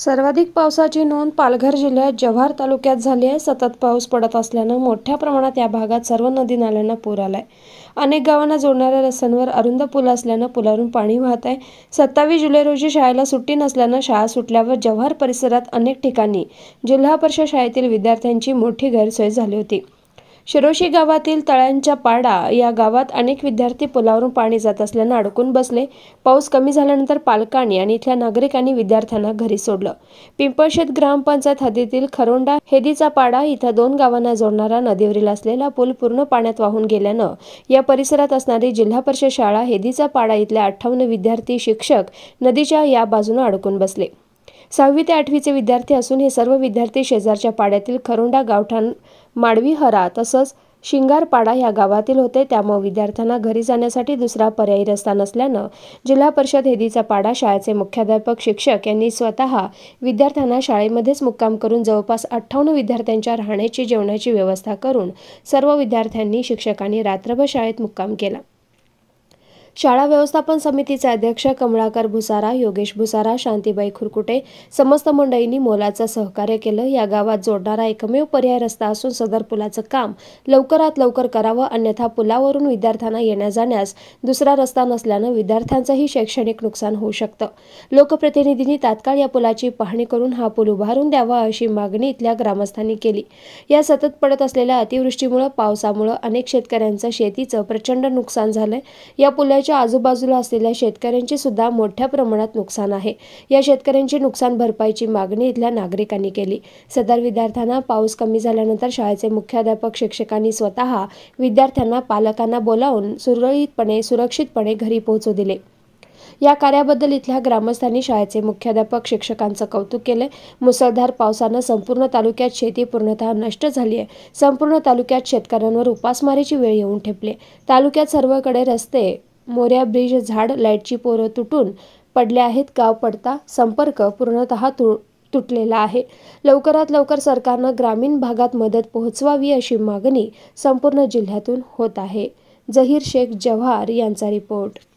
सर्वाधिक पावसाची नोंद पालघर जिल्ह्यात जव्हार तालुक्यात झाली आहे सतत पाऊस पडत असल्यानं मोठ्या प्रमाणात या भागात सर्व नदी नाल्यांना पूर आलाय अनेक गावांना जोडणाऱ्या रस्त्यांवर अरुंद पूल असल्यानं पुलावरून पाणी वाहत आहे सत्तावीस जुलै रोजी शाळेला सुट्टी नसल्यानं शाळा सुटल्यावर जव्हार परिसरात अनेक ठिकाणी जिल्हा परिषद शाळेतील विद्यार्थ्यांची मोठी गैरसोय झाली होती शिरोशी गावातील तळ्यांच्या पाडा या गावात अनेक विद्यार्थी पुलावरून पाणी जात असल्यानं अडकून बसले पाऊस कमी झाल्यानंतर पालकांनी आणि इथल्या नागरिकांनी विद्यार्थ्यांना घरी सोडलं पिंपळशेत ग्रामपंचायत हद्दीतील खरोंडा हेदीचा पाडा इथं दोन गावांना जोडणारा नदीवरील असलेला पूल पूर्ण पाण्यात वाहून गेल्यानं या परिसरात असणारी जिल्हा परिषद शाळा हेदीचा पाडा इथल्या अठ्ठावन्न विद्यार्थी शिक्षक नदीच्या या बाजूनं अडकून बसले सहावी ते आठवीचे विद्यार्थी असून हे सर्व विद्यार्थी शेजारच्या पाड्यातील खरोंडा गावठाण माडवी हरा तसंच शिंगारपाडा या गावातील होते त्यामुळे विद्यार्थ्यांना घरी जाण्यासाठी दुसरा पर्यायी रस्ता नसल्यानं जिल्हा परिषद हेदीचा पाडा शाळेचे मुख्याध्यापक शिक्षक यांनी स्वतः विद्यार्थ्यांना शाळेमध्येच मुक्काम करून जवळपास अठ्ठावन्न विद्यार्थ्यांच्या राहण्याची जेवणाची व्यवस्था करून सर्व विद्यार्थ्यांनी शिक्षकांनी रात्रभर शाळेत मुक्काम केला शाळा व्यवस्थापन समितीचे अध्यक्ष कमळाकर भुसारा योगेश भुसारा शांतीबाई खुरकुटे समस्त मंडळींनी मोलाचं सहकार्य केलं या गावात जोडणारा एकमेव पर्याय रस्ता असून सदर पुलाचं काम लवकरात लवकर करावं अन्यथा पुलावरून विद्यार्थ्यांना येण्या जाण्यास दुसरा रस्ता नसल्यानं विद्यार्थ्यांचंही शैक्षणिक नुकसान होऊ शकतं लोकप्रतिनिधींनी तात्काळ या पुलाची पाहणी करून हा पूल उभारून द्यावा अशी मागणी इथल्या ग्रामस्थांनी केली या सतत पडत असलेल्या अतिवृष्टीमुळे पावसामुळे अनेक शेतकऱ्यांचं शेतीचं प्रचंड नुकसान झालंय या पुला रस्त्याच्या आजूबाजूला असलेल्या शेतकऱ्यांचे सुद्धा मोठ्या प्रमाणात नुकसान आहे या शेतकऱ्यांची नुकसान भरपाईची मागणी इथल्या नागरिकांनी केली सदर विद्यार्थ्यांना पाऊस कमी झाल्यानंतर शाळेचे मुख्याध्यापक शिक्षकांनी स्वतः विद्यार्थ्यांना पालकांना बोलावून सुरळीतपणे सुरक्षितपणे घरी पोहोचू दिले या कार्याबद्दल इथल्या ग्रामस्थांनी शाळेचे मुख्याध्यापक शिक्षकांचं कौतुक केले मुसळधार पावसानं संपूर्ण तालुक्यात शेती पूर्णतः नष्ट झाली आहे संपूर्ण तालुक्यात शेतकऱ्यांवर उपासमारीची वेळ येऊन ठेपली तालुक्यात सर्वकडे रस्ते मोऱ्या ब्रिज झाड लाईटची पोरं तुटून पडले आहेत गाव पडता संपर्क पूर्णतः तु तुटलेला आहे लवकरात लवकर सरकारनं ग्रामीण भागात मदत पोहोचवावी अशी मागणी संपूर्ण जिल्ह्यातून होत आहे जहीर शेख जव्हार यांचा रिपोर्ट